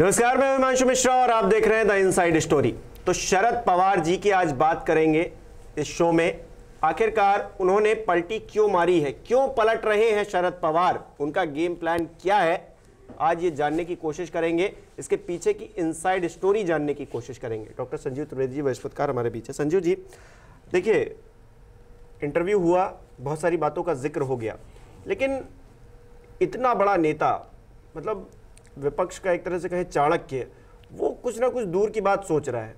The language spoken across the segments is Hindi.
नमस्कार मैं हिमांशु मिश्रा और आप देख रहे हैं द इनसाइड स्टोरी तो शरद पवार जी की आज बात करेंगे इस शो में आखिरकार उन्होंने पलटी क्यों मारी है क्यों पलट रहे हैं शरद पवार उनका गेम प्लान क्या है आज ये जानने की कोशिश करेंगे इसके पीछे की इनसाइड स्टोरी जानने की कोशिश करेंगे डॉक्टर संजीव त्रिवेदी जी बृहस्पतिकार हमारे पीछे संजीव जी देखिए इंटरव्यू हुआ बहुत सारी बातों का जिक्र हो गया लेकिन इतना बड़ा नेता मतलब विपक्ष का एक तरह से कहे चाणक्य वो कुछ ना कुछ दूर की बात सोच रहा है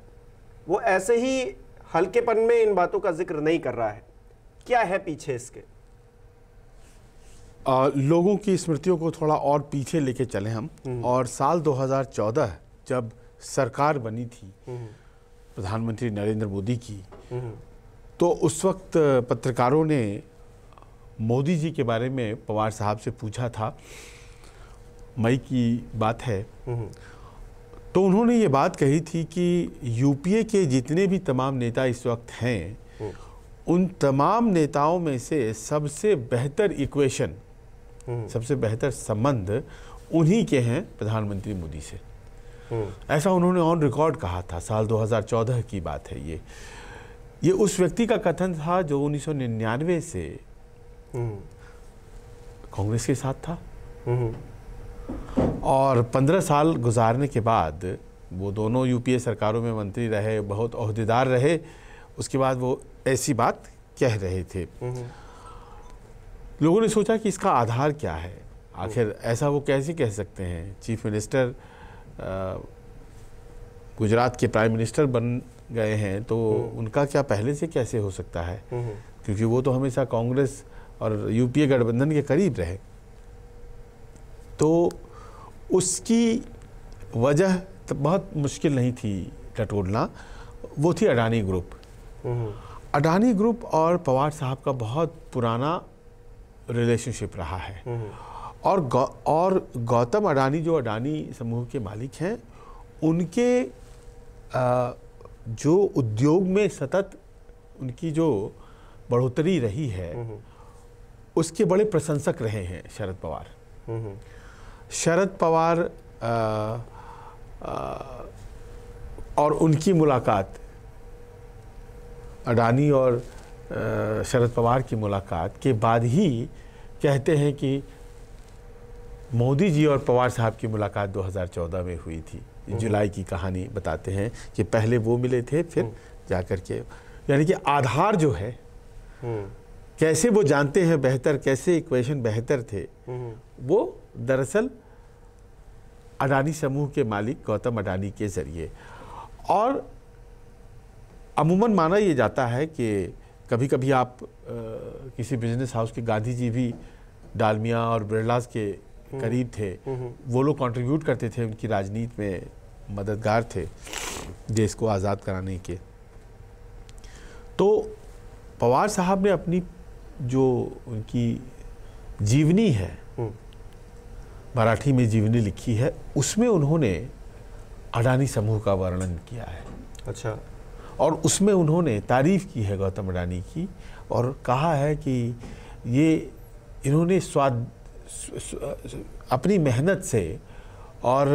वो ऐसे ही हल्केपन में इन बातों का जिक्र नहीं कर रहा है क्या है पीछे इसके आ, लोगों की स्मृतियों को थोड़ा और पीछे लेके चले हम हम्म। और साल 2014 जब सरकार बनी थी हम्म। प्रधानमंत्री नरेंद्र मोदी की हम्म। तो उस वक्त पत्रकारों ने मोदी जी के बारे में पवार साहब से पूछा था मई की बात है हम्म। तो उन्होंने ये बात कही थी कि यूपीए के जितने भी तमाम नेता इस वक्त हैं हम्म। उन तमाम नेताओं में से सबसे बेहतर इक्वेशन हम्म। सबसे बेहतर संबंध उन्हीं के हैं प्रधानमंत्री मोदी से ऐसा उन्होंने ऑन रिकॉर्ड कहा था साल 2014 की बात है ये ये उस व्यक्ति का कथन था जो 1999 से कांग्रेस के साथ था और पंद्रह साल गुजारने के बाद वो दोनों यूपीए सरकारों में मंत्री रहे बहुत अहदेदार रहे उसके बाद वो ऐसी बात कह रहे थे लोगों ने सोचा कि इसका आधार क्या है आखिर ऐसा वो कैसे कह सकते हैं चीफ मिनिस्टर गुजरात के प्राइम मिनिस्टर बन गए हैं तो उनका क्या पहले से कैसे हो सकता है क्योंकि वो तो हमेशा कांग्रेस और यूपीए गठबंधन के करीब रहे तो उसकी वजह तो बहुत मुश्किल नहीं थी टटोलना वो थी अडानी ग्रुप हम्म। अडानी ग्रुप और पवार साहब का बहुत पुराना रिलेशनशिप रहा है हम्म। और गौ, और गौतम अडानी जो अडानी समूह के मालिक हैं उनके आ, जो उद्योग में सतत उनकी जो बढ़ोतरी रही है हम्म। उसके बड़े प्रशंसक रहे हैं शरद पवार शरद पवार आ, आ, और उनकी मुलाकात अडानी और शरद पवार की मुलाकात के बाद ही कहते हैं कि मोदी जी और पवार साहब की मुलाकात 2014 में हुई थी जुलाई की कहानी बताते हैं कि पहले वो मिले थे फिर जा कर के यानी कि आधार जो है कैसे वो जानते हैं बेहतर कैसे इक्वेशन बेहतर थे वो दरअसल अडानी समूह के मालिक गौतम अडानी के ज़रिए और अमूमन माना यह जाता है कि कभी कभी आप आ, किसी बिजनेस हाउस के गांधी जी भी डालमिया और बिरलास के हम्म। करीब थे हम्म। वो लोग कंट्रीब्यूट करते थे उनकी राजनीति में मददगार थे देश को आज़ाद कराने के तो पवार साहब ने अपनी जो उनकी जीवनी है मराठी में जीवनी लिखी है उसमें उन्होंने अडानी समूह का वर्णन किया है अच्छा और उसमें उन्होंने तारीफ की है गौतम अडानी की और कहा है कि ये इन्होंने स्वाद अपनी मेहनत से और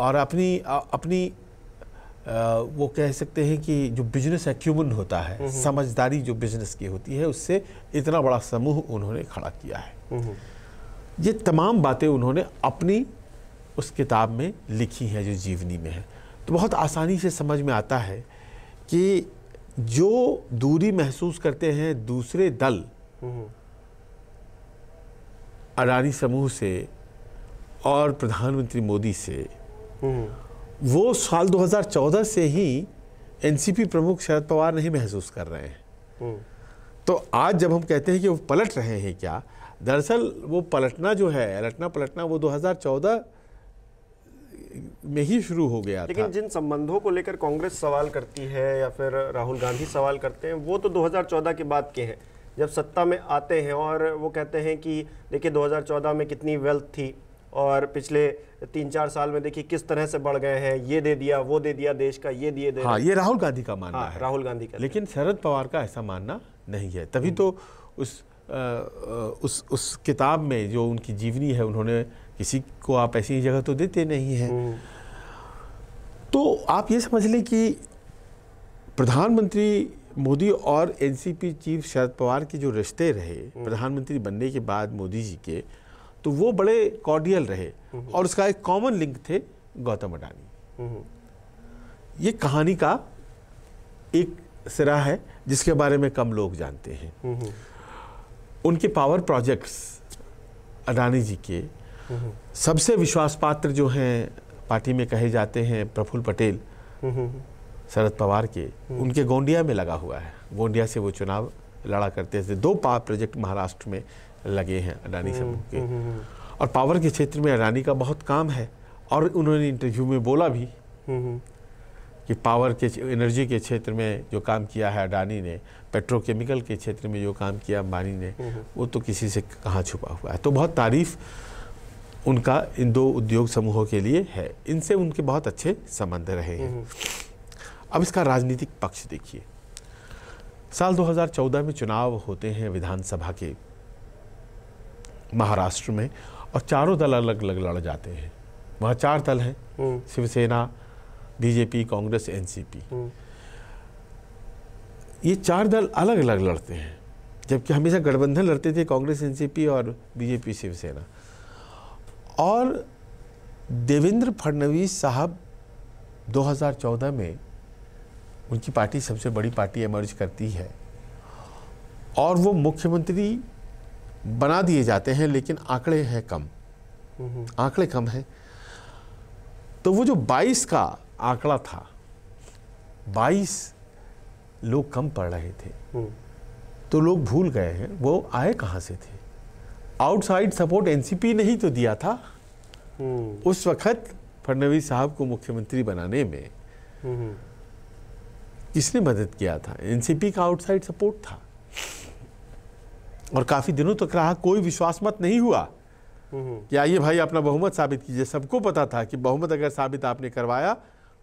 और अपनी अपनी आ, वो कह सकते हैं कि जो बिजनेस एक्यूमन होता है हम्म। समझदारी जो बिजनेस की होती है उससे इतना बड़ा समूह उन्होंने खड़ा किया है हम्म। ये तमाम बातें उन्होंने अपनी उस किताब में लिखी हैं जो जीवनी में है तो बहुत आसानी से समझ में आता है कि जो दूरी महसूस करते हैं दूसरे दल हम्म। अडानी समूह से और प्रधानमंत्री मोदी से हम्म। वो साल 2014 से ही एनसीपी प्रमुख शरद पवार नहीं महसूस कर रहे हैं हम्म। तो आज जब हम कहते हैं कि वो पलट रहे हैं क्या दरअसल वो पलटना जो है रटना पलटना वो 2014 में ही शुरू हो गया लेकिन था। जिन संबंधों को लेकर कांग्रेस सवाल करती है या फिर राहुल गांधी सवाल करते हैं वो तो 2014 के बाद के हैं जब सत्ता में आते हैं और वो कहते हैं कि देखिए 2014 में कितनी वेल्थ थी और पिछले तीन चार साल में देखिए किस तरह से बढ़ गए हैं ये दे दिया वो दे दिया देश का ये दिए दे हाँ ये राहुल गांधी का मानना हाँ, है राहुल गांधी का लेकिन शरद पवार का ऐसा मानना नहीं है तभी हम्म। तो उस उस उस किताब में जो उनकी जीवनी है उन्होंने किसी को आप ऐसी जगह तो देते नहीं हैं हम्म। तो आप ये समझ लें कि प्रधानमंत्री मोदी और एनसीपी चीफ शरद पवार के जो रिश्ते रहे हम्म। प्रधानमंत्री बनने के बाद मोदी जी के तो वो बड़े कॉर्डियल रहे हम्म। और उसका एक कॉमन लिंक थे गौतम अडानी ये कहानी का एक सिरा है जिसके बारे में कम लोग जानते हैं उनके पावर प्रोजेक्ट्स अडानी जी के सबसे विश्वास पात्र जो हैं पार्टी में कहे जाते हैं प्रफुल्ल पटेल शरद पवार के हम्म। उनके गोंडिया में लगा हुआ है गोंडिया से वो चुनाव लड़ा करते थे दो पावर प्रोजेक्ट महाराष्ट्र में लगे हैं अडानी हम्म, समूह के और पावर के क्षेत्र में अडानी का बहुत काम है और उन्होंने इंटरव्यू में बोला भी कि पावर के एनर्जी के क्षेत्र में जो काम किया है अडानी ने पेट्रोकेमिकल के क्षेत्र में जो काम किया अंबानी ने हम्म, हम्म। वो तो किसी से कहाँ छुपा हुआ है तो बहुत तारीफ़ उनका इन दो उद्योग समूहों के लिए है इनसे उनके बहुत अच्छे संबंध रहे हैं हम्म, अब इसका राजनीतिक पक्ष देखिए साल 2014 में चुनाव होते हैं विधानसभा के महाराष्ट्र में और चारों दल अलग अलग लड़ जाते हैं वहाँ चार दल हैं शिवसेना बीजेपी कांग्रेस एनसीपी हम्म। ये चार दल अलग अलग लड़ते हैं जबकि हमेशा गठबंधन लड़ते थे कांग्रेस एनसीपी और बीजेपी शिवसेना और देवेंद्र फडणवीस साहब 2014 में उनकी पार्टी सबसे बड़ी पार्टी एमर्ज करती है और वो मुख्यमंत्री बना दिए जाते हैं लेकिन आंकड़े हैं कम हम्म। आंकड़े कम हैं तो वो जो 22 का आंकड़ा था 22 लोग कम पढ़ रहे थे हम्म। तो लोग भूल गए हैं वो आए कहाँ से थे आउटसाइड सपोर्ट एनसीपी ने ही तो दिया था हम्म। उस वक्त फडनवीस साहब को मुख्यमंत्री बनाने में किसने हम्म। मदद किया था एनसीपी का आउटसाइड सपोर्ट था और काफ़ी दिनों तक रहा कोई विश्वास मत नहीं हुआ कि आइए भाई अपना बहुमत साबित कीजिए सबको पता था कि बहुमत अगर साबित आपने करवाया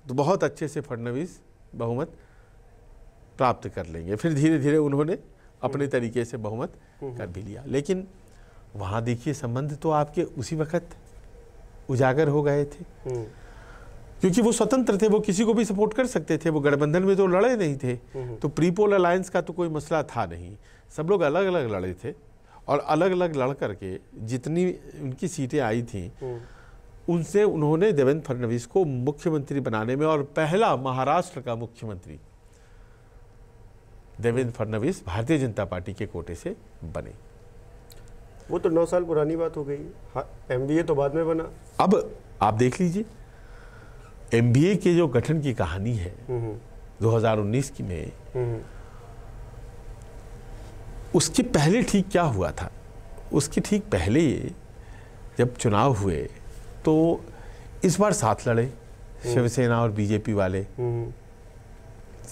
तो बहुत अच्छे से फडनवीस बहुमत प्राप्त कर लेंगे फिर धीरे धीरे उन्होंने अपने तरीके से बहुमत कर भी लिया लेकिन वहाँ देखिए संबंध तो आपके उसी वक्त उजागर हो गए थे क्योंकि वो स्वतंत्र थे वो किसी को भी सपोर्ट कर सकते थे वो गठबंधन में तो लड़े नहीं थे तो प्रीपोल अलायंस का तो कोई मसला था नहीं सब लोग अलग अलग लड़े थे और अलग अलग लड़ करके जितनी उनकी सीटें आई थी उनसे उन्होंने देवेंद्र फडणवीस को मुख्यमंत्री बनाने में और पहला महाराष्ट्र का मुख्यमंत्री देवेंद्र फडणवीस भारतीय जनता पार्टी के कोटे से बने वो तो नौ साल पुरानी बात हो गई एम हाँ, तो बाद में बना अब आप देख लीजिए एम के जो गठन की कहानी है 2019 हम्म, हम्म। की में हम्म, उसके पहले ठीक क्या हुआ था उसके ठीक पहले जब चुनाव हुए तो इस बार साथ लड़े हम्म। शिवसेना और बीजेपी वाले हम्म।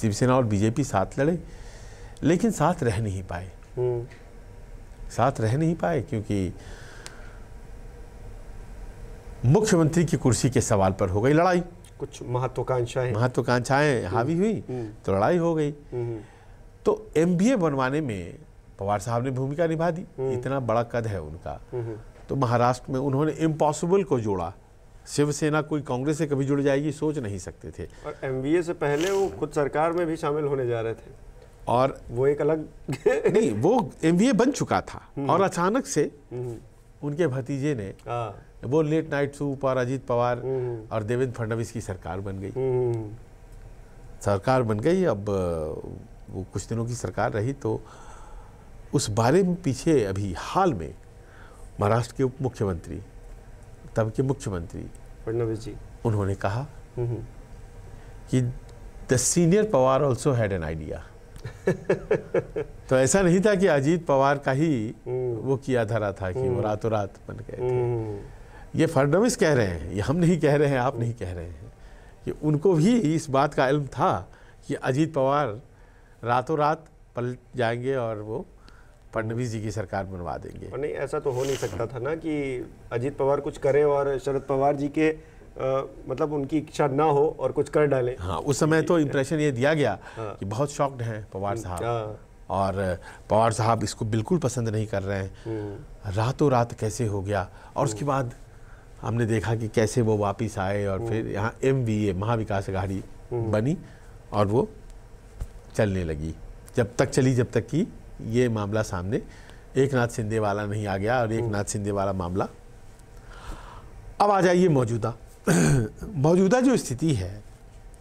शिवसेना और बीजेपी साथ लड़े लेकिन साथ रह नहीं पाए हम्म। साथ रह नहीं पाए क्योंकि मुख्यमंत्री की कुर्सी के सवाल पर हो गई लड़ाई कुछ महत्वाकांक्षाएं महत्वाकांक्षाएं हावी हुई तो लड़ाई हो गई तो एमबीए बनवाने में पवार साहब ने भूमिका निभा दी इतना बड़ा कद है उनका तो महाराष्ट्र में उन्होंने इम्पॉसिबल को जोड़ा शिवसेना कोई कांग्रेस से कभी जुड़ जाएगी सोच नहीं सकते थे और एम से पहले वो खुद सरकार में भी शामिल होने जा रहे थे और वो एक अलग नहीं वो एम बन चुका था हम्म। और अचानक से हम्म। उनके भतीजे ने हाँ। वो लेट नाइट सूप और अजीत पवार हम्म। और देवेंद्र फडणवीस की सरकार बन गई सरकार बन गई अब वो कुछ दिनों की सरकार रही तो उस बारे में पीछे अभी हाल में महाराष्ट्र के उप मुख्यमंत्री तब के मुख्यमंत्री फडनवीस जी उन्होंने कहा कि the senior Pawar also had an idea तो ऐसा नहीं था कि अजीत पवार का ही हम्म। वो किया धरा था कि वो हम्म। रातों रात बन गए थे हम्म। ये फडनवीस कह रहे हैं ये हम नहीं कह रहे हैं आप नहीं कह रहे हैं कि उनको भी इस बात का इल्म था कि अजीत पवार रातों रात पलट जाएंगे और वो फडनवीस जी की सरकार बनवा देंगे नहीं ऐसा तो हो नहीं सकता था ना कि अजीत पवार कुछ करें और शरद पवार जी के आ, मतलब उनकी इच्छा ना हो और कुछ कर डालें हाँ उस समय तो इम्प्रेशन ये दिया गया हाँ।, हाँ। कि बहुत शॉक्ड हैं पवार हम्म, साहब हाँ। और पवार साहब इसको बिल्कुल पसंद नहीं कर रहे हैं हम्म। रातों रात कैसे हो गया और उसके हम्म। बाद हमने देखा कि कैसे वो वापिस आए और फिर यहाँ एम महाविकास अघाड़ी बनी और वो चलने लगी जब तक चली जब तक कि ये मामला सामने एक नाथ सिंधे वाला नहीं आ गया और एक नाथ सिंधे वाला मामला अब आ जाइए मौजूदा मौजूदा जो स्थिति है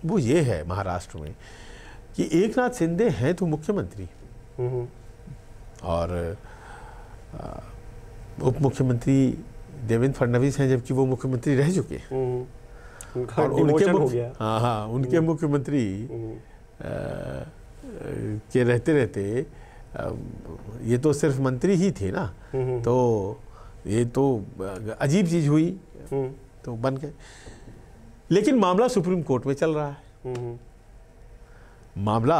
वो ये है महाराष्ट्र में कि एक नाथ सिंधे हैं तो मुख्यमंत्री हम्म। और उप मुख्यमंत्री देवेंद्र फडणवीस हैं जबकि वो मुख्यमंत्री रह चुके हैं हम्म। और उनके मुख्य हाँ हाँ उनके हम्म। मुख्यमंत्री के रहते रहते ये तो सिर्फ मंत्री ही थे ना हम्म, हम्म। तो ये तो अजीब चीज़ हुई हम्म। तो बन गए लेकिन मामला सुप्रीम कोर्ट में चल रहा है मामला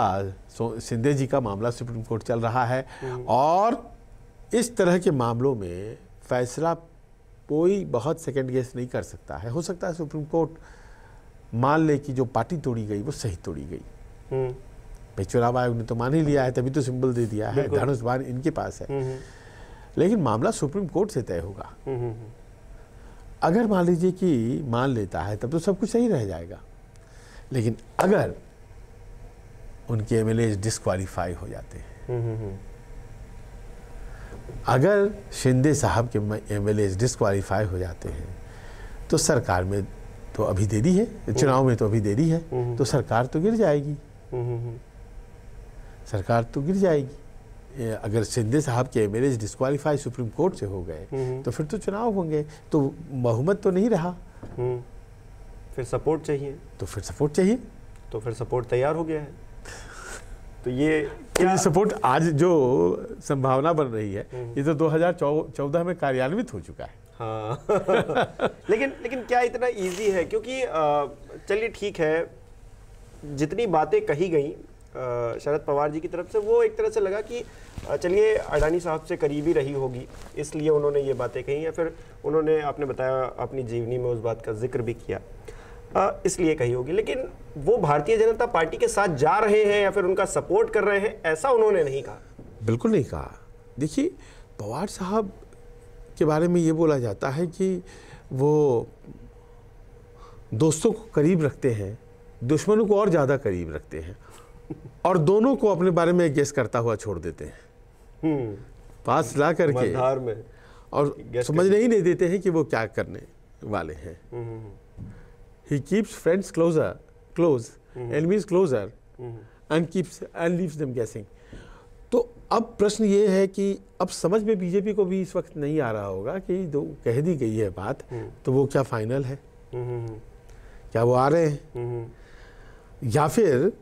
सिंधे जी का मामला सुप्रीम कोर्ट चल रहा है और इस तरह के मामलों में फैसला कोई बहुत सेकंड गेस नहीं कर सकता है हो सकता है सुप्रीम कोर्ट मान ले कि जो पार्टी तोड़ी गई वो सही तोड़ी गई भाई चुनाव आयोग ने तो मान ही लिया है तभी तो सिंबल दे दिया है धनुष बाण इनके पास है हम्म, हम्म। लेकिन मामला सुप्रीम कोर्ट से तय होगा हम्म, अगर मान लीजिए कि मान लेता है तब तो सब कुछ सही रह जाएगा लेकिन अगर उनके एम डिस्कालीफाई हो जाते हैं अगर शिंदे साहब के एम डिस्कालीफाई हो जाते हैं तो सरकार में तो अभी देरी है चुनाव में तो अभी देरी है तो सरकार तो गिर जाएगी सरकार तो गिर जाएगी अगर शिंदे साहब के एम डिस्कालीफाई सुप्रीम कोर्ट से हो गए हम्म, हम्म। तो फिर तो चुनाव होंगे तो बहुमत तो नहीं रहा हम्म। फिर सपोर्ट चाहिए तो फिर सपोर्ट चाहिए तो फिर सपोर्ट तैयार हो गया है तो ये तो क्या? सपोर्ट आज जो संभावना बन रही है ये तो 2014 में कार्यान्वित हो चुका है हाँ लेकिन लेकिन क्या इतना इजी है क्योंकि चलिए ठीक है जितनी बातें कही गई शरद पवार जी की तरफ से वो एक तरह से लगा कि चलिए अडानी साहब से करीबी रही होगी इसलिए उन्होंने ये बातें कही या फिर उन्होंने आपने बताया अपनी जीवनी में उस बात का जिक्र भी किया इसलिए कही होगी लेकिन वो भारतीय जनता पार्टी के साथ जा रहे हैं या फिर उनका सपोर्ट कर रहे हैं ऐसा उन्होंने नहीं कहा बिल्कुल नहीं कहा देखिए पवार साहब के बारे में ये बोला जाता है कि वो दोस्तों को करीब रखते हैं दुश्मनों को और ज़्यादा करीब रखते हैं और दोनों को अपने बारे में गेस करता हुआ छोड़ देते हैं हम्म। पास ला करके में और समझ नहीं दे देते हैं कि वो क्या करने वाले हैं he keeps friends closer close enemies closer and keeps and leaves them guessing तो अब प्रश्न ये है कि अब समझ में बीजेपी को भी इस वक्त नहीं आ रहा होगा कि जो कह दी गई है बात हम्म। तो वो क्या फाइनल है हम्म, क्या वो आ रहे हैं या फिर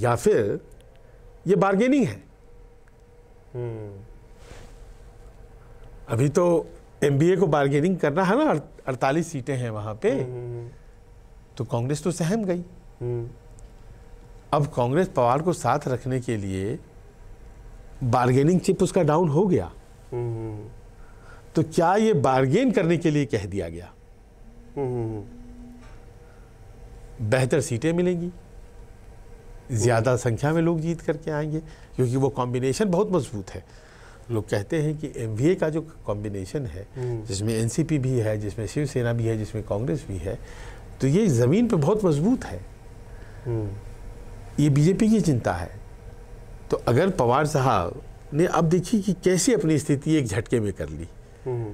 या फिर ये बार्गेनिंग है हम्म। अभी तो एम को बार्गेनिंग करना है ना अड़तालीस सीटें हैं वहां पे हम्म, हम्म, तो कांग्रेस तो सहम गई अब कांग्रेस पवार को साथ रखने के लिए बार्गेनिंग चिप उसका डाउन हो गया तो क्या ये बार्गेन करने के लिए कह दिया गया बेहतर सीटें मिलेंगी ज़्यादा संख्या में लोग जीत करके आएंगे क्योंकि वो कॉम्बिनेशन बहुत मजबूत है लोग कहते हैं कि एम का जो कॉम्बिनेशन है हम्म। जिसमें एन भी है जिसमें शिवसेना भी है जिसमें कांग्रेस भी है तो ये ज़मीन पर बहुत मजबूत है हम्म। ये बीजेपी की चिंता है तो अगर पवार साहब ने अब देखी कि कैसे अपनी स्थिति एक झटके में कर ली हम्म।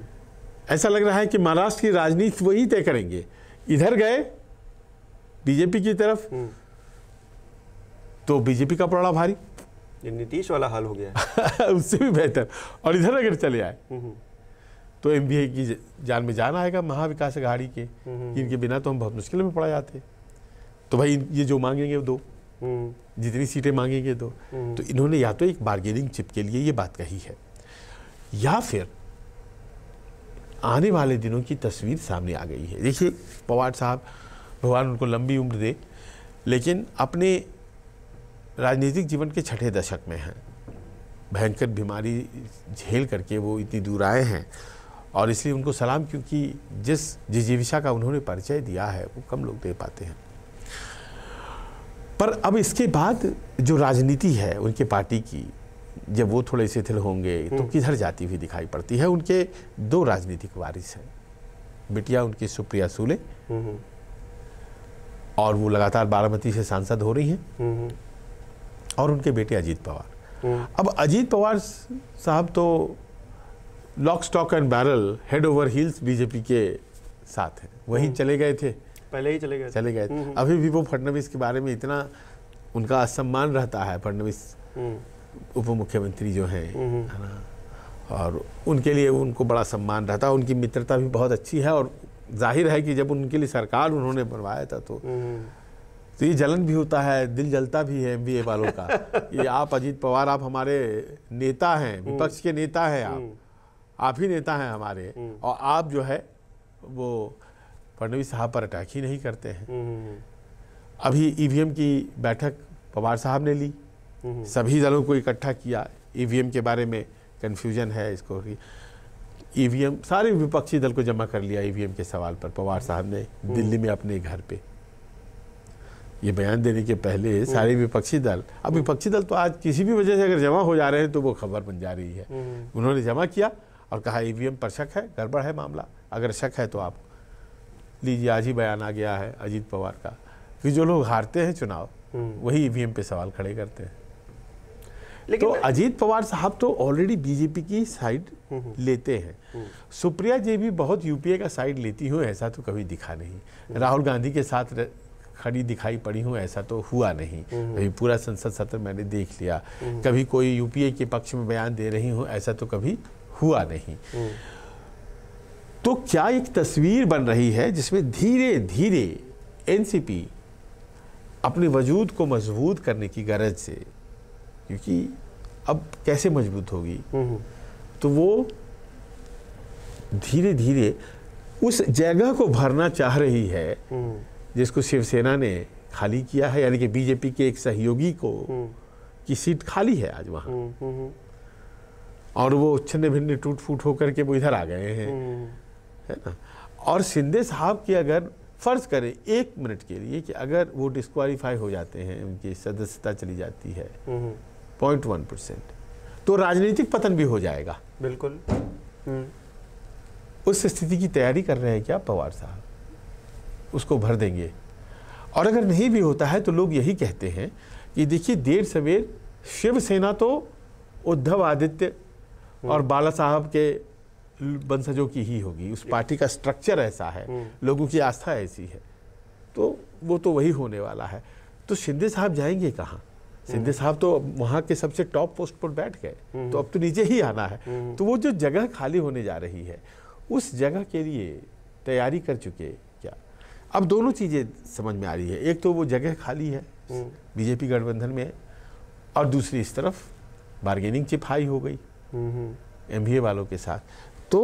ऐसा लग रहा है कि महाराष्ट्र की राजनीति वही तय करेंगे इधर गए बीजेपी की तरफ तो बीजेपी का पड़ा भारी नीतीश वाला हाल हो गया उससे भी बेहतर और इधर अगर चले आए हम्म, हम्म। तो एम की जान में जान आएगा महाविकास अघाड़ी के हम्म, इनके बिना तो हम बहुत मुश्किल में पड़ा जाते तो भाई ये जो मांगेंगे दो जितनी सीटें मांगेंगे दो तो इन्होंने या तो एक बार्गेनिंग चिप के लिए ये बात कही है या फिर आने वाले दिनों की तस्वीर सामने आ गई है देखिए पवार साहब भगवान उनको लंबी उम्र दे लेकिन अपने राजनीतिक जीवन के छठे दशक में हैं भयंकर बीमारी झेल करके वो इतनी दूर आए हैं और इसलिए उनको सलाम क्योंकि जिस जिजीविशा का उन्होंने परिचय दिया है वो कम लोग दे पाते हैं पर अब इसके बाद जो राजनीति है उनके पार्टी की जब वो थोड़े शिथिल होंगे तो हम्म। किधर जाती हुई दिखाई पड़ती है उनके दो राजनीतिक वारिस हैं बिटिया उनकी सुप्रिया सूले हम्म। और वो लगातार बारामती से सांसद हो रही हैं हम्म। और उनके बेटे अजीत पवार हम्म। अब अजीत पवार साहब तो lock stock and barrel head over heels BJP के साथ है वहीं हम्म। चले गए थे पहले ही चले गए चले गए हम्म। अभी भी वो फडनवीस के बारे में इतना उनका असम्मान रहता है फडनवीस उप मुख्यमंत्री जो हैं है ना और उनके लिए उनको बड़ा सम्मान रहता है उनकी मित्रता भी बहुत अच्छी है और जाहिर है कि जब उनके लिए सरकार उन्होंने बनवाया था तो तो ये जलन भी होता है दिल जलता भी है एम वालों का ये आप अजीत पवार आप हमारे नेता हैं हम्म। विपक्ष के नेता हैं आप हम्म। आप ही नेता हैं हमारे हम्म। और आप जो है वो फडनवीस साहब पर अटैक ही नहीं करते हैं अभी ईवीएम e की बैठक पवार साहब ने ली सभी दलों को इकट्ठा किया ईवीएम e के बारे में कन्फ्यूजन है इसको ईवीएम e सारे विपक्षी दल को जमा कर लिया ईवीएम के सवाल पर पवार साहब ने दिल्ली में अपने घर पे ये बयान देने के पहले हम्म। सारे विपक्षी दल अब हम्म। विपक्षी दल तो आज किसी भी वजह से अगर जमा हो जा रहे हैं तो वो खबर बन जा रही है हम्म। उन्होंने जमा किया और कहा ईवीएम पर शक है गड़बड़ है मामला अगर शक है तो आप लीजिए आज ही बयान आ गया है अजीत पवार का कि जो लोग हारते हैं चुनाव वही ईवीएम पे सवाल खड़े करते हैं लेकिन तो अजीत पवार साहब तो ऑलरेडी बीजेपी की साइड लेते हैं सुप्रिया जी भी बहुत यूपीए का साइड लेती हुई ऐसा तो कभी दिखा नहीं राहुल गांधी के साथ खड़ी दिखाई पड़ी हूँ ऐसा तो हुआ नहीं हम्म, हम्म। भाई पूरा संसद सत्र मैंने देख लिया हम्म, कभी कोई यूपीए के पक्ष में बयान दे रही हूँ ऐसा तो कभी हुआ नहीं तो क्या एक तस्वीर बन रही है जिसमें धीरे धीरे एनसीपी अपने वजूद को मजबूत करने की गरज से क्योंकि अब कैसे मजबूत होगी तो वो धीरे धीरे उस जगह को भरना चाह रही है जिसको शिवसेना ने खाली किया है यानी कि बीजेपी के एक सहयोगी को हम्म। की सीट खाली है आज वहाँ हम्म, हम्म, और वो छिन्न भिन्न टूट फूट होकर के वो इधर आ गए हैं है ना और शिंदे साहब की अगर फ़र्ज करें एक मिनट के लिए कि अगर वो डिस्कवालीफाई हो जाते हैं उनकी सदस्यता चली जाती है पॉइंट वन परसेंट तो राजनीतिक पतन भी हो जाएगा बिल्कुल उस स्थिति की तैयारी कर रहे हैं क्या पवार साहब उसको भर देंगे और अगर नहीं भी होता है तो लोग यही कहते हैं कि देखिए देर सवेर शिवसेना तो उद्धव आदित्य हम्म। और बाला साहब के बंसजों की ही होगी उस पार्टी का स्ट्रक्चर ऐसा है हम्म। लोगों की आस्था ऐसी है तो वो तो वही होने वाला है तो शिंदे साहब जाएंगे कहाँ सिद्धे हम्म। साहब तो वहाँ के सबसे टॉप पोस्ट पर बैठ गए तो अब तो नीचे ही आना है तो वो जो जगह खाली होने जा रही है उस जगह के लिए तैयारी कर चुके अब दोनों चीज़ें समझ में आ रही है एक तो वो जगह खाली है हम्म। बीजेपी गठबंधन में और दूसरी इस तरफ बार्गेनिंग चिप हाई हो गई एम वालों के साथ तो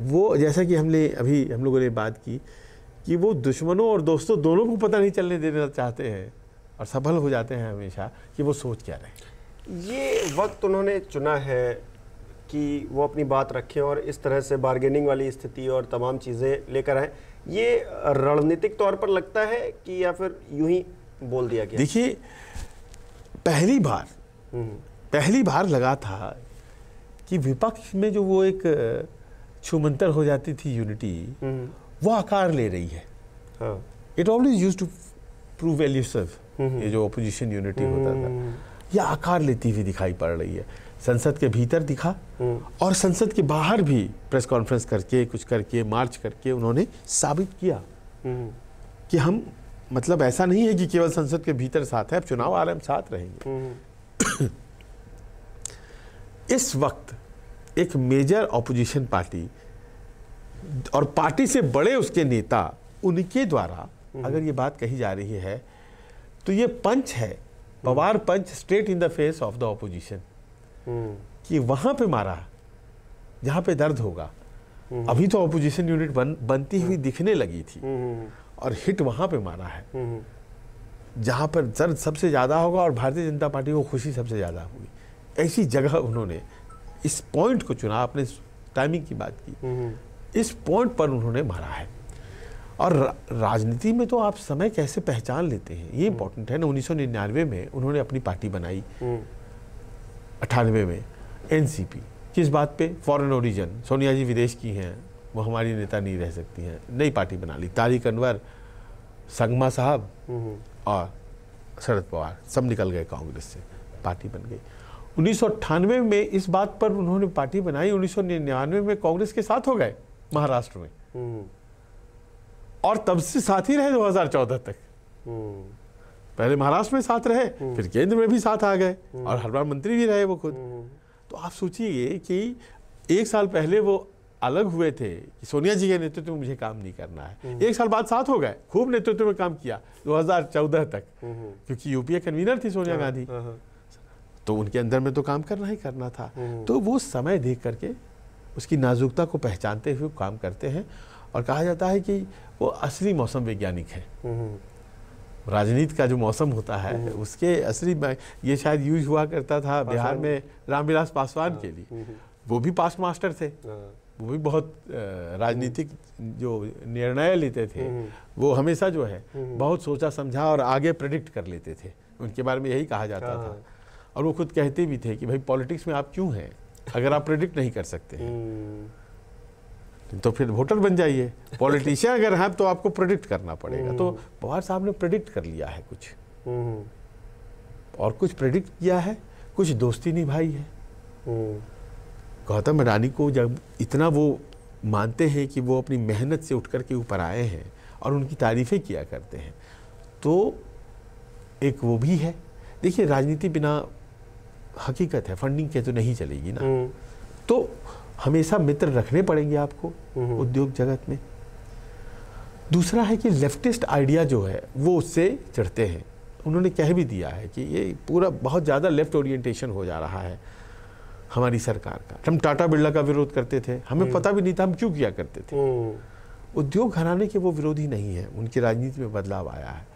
वो जैसा कि हमने अभी हम लोगों ने बात की कि वो दुश्मनों और दोस्तों दोनों को पता नहीं चलने देना चाहते हैं और सफल हो जाते हैं हमेशा कि वो सोच क्या रहे ये वक्त उन्होंने चुना है कि वो अपनी बात रखें और इस तरह से बार्गेनिंग वाली स्थिति और तमाम चीज़ें लेकर आएँ ये रणनीतिक तौर पर लगता है कि या फिर यूं ही बोल दिया गया देखिए पहली बार हम्म। पहली बार लगा था कि विपक्ष में जो वो एक छुमंतर हो जाती थी यूनिटी हम्म। वो आकार ले रही है it always use to prove elusive ये जो अपोजिशन यूनिटी होता था हम्म। यह आकार लेती हुई दिखाई पड़ रही है संसद के भीतर दिखा हम्म। और संसद के बाहर भी प्रेस कॉन्फ्रेंस करके कुछ करके मार्च करके उन्होंने साबित किया हम्म। कि हम मतलब ऐसा नहीं है कि केवल संसद के भीतर साथ है अब चुनाव आ रहे हम साथ रहेंगे हम्म। इस वक्त एक मेजर ऑपोजिशन पार्टी और पार्टी से बड़े उसके नेता उनके द्वारा अगर ये बात कही जा रही है तो ये पंच है Pawar punch straight in the face of the opposition कि वहां पे मारा जहां पे दर्द होगा अभी तो अपोजिशन यूनिट बन बनती हुई दिखने लगी थी और हिट वहां पे मारा है जहां पर दर्द सबसे ज़्यादा होगा और भारतीय जनता पार्टी को खुशी सबसे ज़्यादा होगी ऐसी जगह उन्होंने इस पॉइंट को चुना अपने टाइमिंग की बात की इस पॉइंट पर उन्होंने मारा है और राजनीति में तो आप समय कैसे पहचान लेते हैं ये इम्पोर्टेंट है ना उन्नीस में उन्होंने अपनी पार्टी बनाई अट्ठानवे में एनसीपी जिस बात पे फॉरेन ओरिजन सोनिया जी विदेश की हैं वो हमारी नेता नहीं रह सकती हैं नई पार्टी बना ली तारिक अनवर संगमा साहब हम्म। और शरद पवार सब निकल गए कांग्रेस से पार्टी बन गई उन्नीस में इस बात पर उन्होंने पार्टी बनाई उन्नीस में कांग्रेस के साथ हो गए महाराष्ट्र में हम्म। और तब से साथ ही रहे 2014 तक हम्म। पहले महाराष्ट्र में साथ रहे हम्म। फिर केंद्र में भी साथ आ गए हम्म। और हर बार मंत्री भी रहे वो खुद हम्म। तो आप सोचिए कि एक साल पहले वो अलग हुए थे कि सोनिया जी के नेतृत्व में मुझे काम नहीं करना है एक साल बाद साथ हो गए खूब नेतृत्व में काम किया 2014 तक क्योंकि यूपीए कन्वीनर थी सोनिया हाँ, गांधी हाँ, हाँ। तो उनके अंदर में तो काम करना ही करना था तो वो समय देख करके उसकी नाजुकता को पहचानते हुए काम करते हैं और कहा जाता है कि वो असली मौसम वैज्ञानिक है राजनीति का जो मौसम होता है हम्म। उसके असली ये शायद यूज हुआ करता था बिहार में रामविलास पासवान हाँ। के लिए हम्म, हम्म। वो भी पास्ट मास्टर थे हाँ। वो भी बहुत राजनीतिक जो निर्णय लेते थे वो हमेशा जो है बहुत सोचा समझा और आगे प्रडिक्ट कर लेते थे उनके बारे में यही कहा जाता था हाँ। और वो खुद कहते भी थे कि भाई पॉलिटिक्स में आप क्यों हैं अगर आप प्रडिक्ट नहीं कर सकते हैं तो फिर वोटर बन जाइए पॉलिटिशियन अगर हैं तो आपको प्रोडिक्ट करना पड़ेगा तो हम्म। पवार साहब ने प्रेडिक्ट कर लिया है कुछ हम्म। और कुछ प्रेडिक्ट किया है कुछ दोस्ती निभाई है हम्म। गौतम अडानी को जब इतना वो मानते हैं कि वो अपनी मेहनत से उठ के ऊपर आए हैं और उनकी तारीफ़ें किया करते हैं तो एक वो भी है देखिए राजनीति बिना हकीकत है फंडिंग के तो नहीं चलेगी ना तो हमेशा मित्र रखने पड़ेंगे आपको हम्म। उद्योग जगत में दूसरा है कि लेफ्टिस्ट आइडिया जो है वो उससे चढ़ते हैं उन्होंने कह भी दिया है कि ये पूरा बहुत ज़्यादा लेफ्ट ओरिएंटेशन हो जा रहा है हमारी सरकार का हम टाटा बिरला का विरोध करते थे हमें हम्म। पता भी नहीं था हम क्यों किया करते थे हम्म। उद्योग घराने के वो विरोधी नहीं है उनकी राजनीति में बदलाव आया है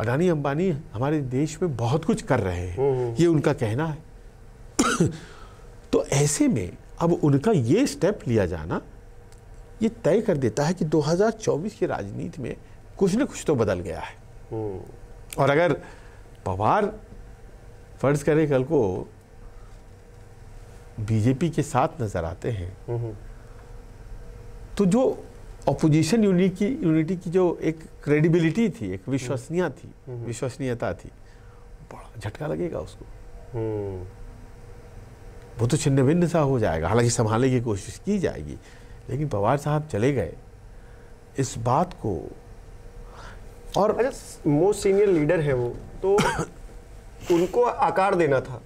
अडानी अंबानी हमारे देश में बहुत कुछ कर रहे हैं ये उनका कहना है तो ऐसे में अब उनका ये स्टेप लिया जाना ये तय कर देता है कि 2024 की राजनीति में कुछ न कुछ तो बदल गया है हम्म। और अगर पवार फर्ज करें कल को बीजेपी के साथ नजर आते हैं हम्म। तो जो अपोजिशन यूनिट की यूनिटी की जो एक क्रेडिबिलिटी थी एक हम्म। विश्वसनीय थी विश्वसनीयता थी बड़ा झटका लगेगा उसको वो तो छिन्न भिन्न सा हो जाएगा हालांकि संभालने की कोशिश की जाएगी लेकिन पवार साहब चले गए इस बात को और मोस्ट सीनियर लीडर है वो तो उनको आकार देना था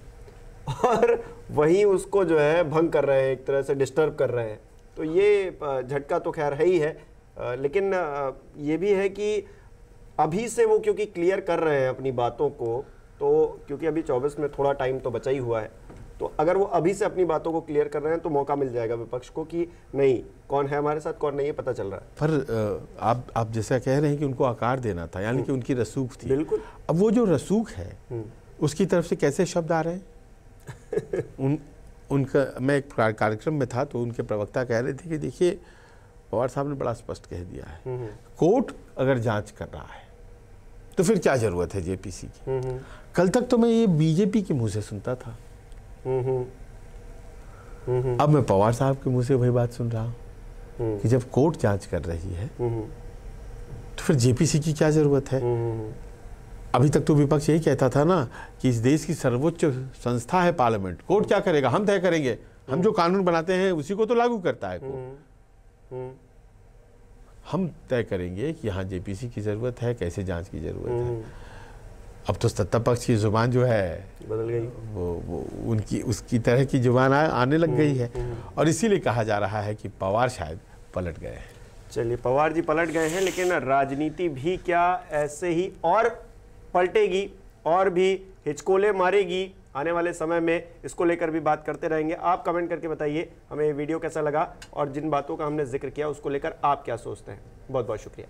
और वहीं उसको जो है भंग कर रहे हैं एक तरह से डिस्टर्ब कर रहे हैं तो ये झटका तो खैर है ही है लेकिन ये भी है कि अभी से वो क्योंकि क्लियर कर रहे हैं अपनी बातों को तो क्योंकि अभी चौबीस में थोड़ा टाइम तो बचा ही हुआ है तो अगर वो अभी से अपनी बातों को क्लियर कर रहे हैं तो मौका मिल जाएगा विपक्ष को कि नहीं कौन है हमारे साथ कौन नहीं है पता चल रहा है पर आप आप जैसा कह रहे हैं कि उनको आकार देना था यानी कि हम्म। उनकी रसूख थी बिल्कुल अब वो जो रसूख है हम्म। उसकी तरफ से कैसे शब्द आ रहे हैं उन उनका मैं एक कार्यक्रम में था तो उनके प्रवक्ता कह रहे थे कि देखिए पवार साहब ने बड़ा स्पष्ट कह दिया है हम्म, कोर्ट अगर जांच कर रहा है तो फिर क्या जरूरत है जेपीसी की कल तक तो मैं ये बीजेपी के मुंह से सुनता था अब मैं पवार साहब के मुंह से वही बात सुन रहा हूँ कि जब कोर्ट जांच कर रही है तो फिर जेपीसी की क्या जरूरत है अभी तक तो विपक्ष यही कहता था ना कि इस देश की सर्वोच्च संस्था है पार्लियामेंट कोर्ट क्या करेगा हम तय करेंगे हम जो कानून बनाते हैं उसी को तो लागू करता है कोर्ट हम तय करेंगे कि यहाँ जेपीसी की जरूरत है कैसे जांच की जरूरत है अब तो सत्ता पक्ष की ज़ुबान जो है बदल गई वो, वो उनकी उसकी तरह की ज़ुबान आने लग गई हम्म, है हम्म। और इसीलिए कहा जा रहा है कि पवार शायद पलट गए हैं चलिए पवार जी पलट गए हैं लेकिन राजनीति भी क्या ऐसे ही और पलटेगी और भी हिचकोले मारेगी आने वाले समय में इसको लेकर भी बात करते रहेंगे आप कमेंट करके बताइए हमें वीडियो कैसा लगा और जिन बातों का हमने जिक्र किया उसको लेकर आप क्या सोचते हैं बहुत बहुत शुक्रिया